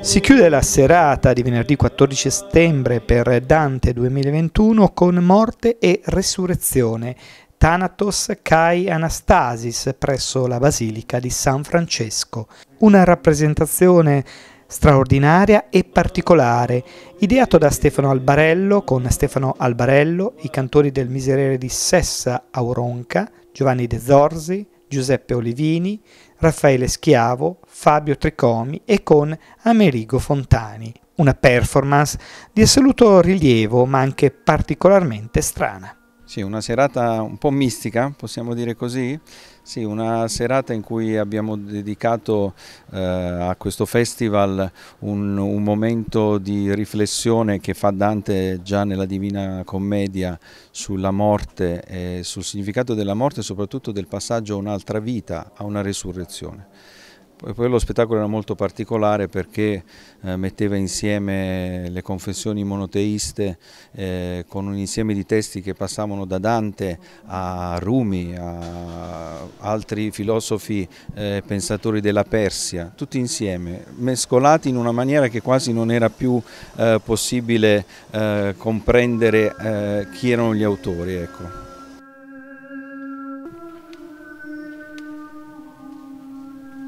Si chiude la serata di venerdì 14 settembre per Dante 2021 con Morte e Resurrezione, Thanatos Kai Anastasis presso la Basilica di San Francesco. Una rappresentazione straordinaria e particolare, ideato da Stefano Albarello con Stefano Albarello, i cantori del Miserere di Sessa Auronca, Giovanni De Zorzi, Giuseppe Olivini, Raffaele Schiavo, Fabio Tricomi e con Amerigo Fontani. Una performance di assoluto rilievo ma anche particolarmente strana. Sì, una serata un po' mistica, possiamo dire così. Sì, una serata in cui abbiamo dedicato eh, a questo festival un, un, momento di riflessione che fa Dante già nella Divina Commedia sulla morte e sul significato della morte e soprattutto del passaggio a un'altra vita, a una resurrezione. E poi lo spettacolo era molto particolare perché eh, metteva insieme le confessioni monoteiste eh, con un insieme di testi che passavano da Dante a Rumi, a altri filosofi eh, pensatori della Persia, tutti insieme, mescolati in una maniera che quasi non era più eh, possibile eh, comprendere eh, chi erano gli autori. Ecco.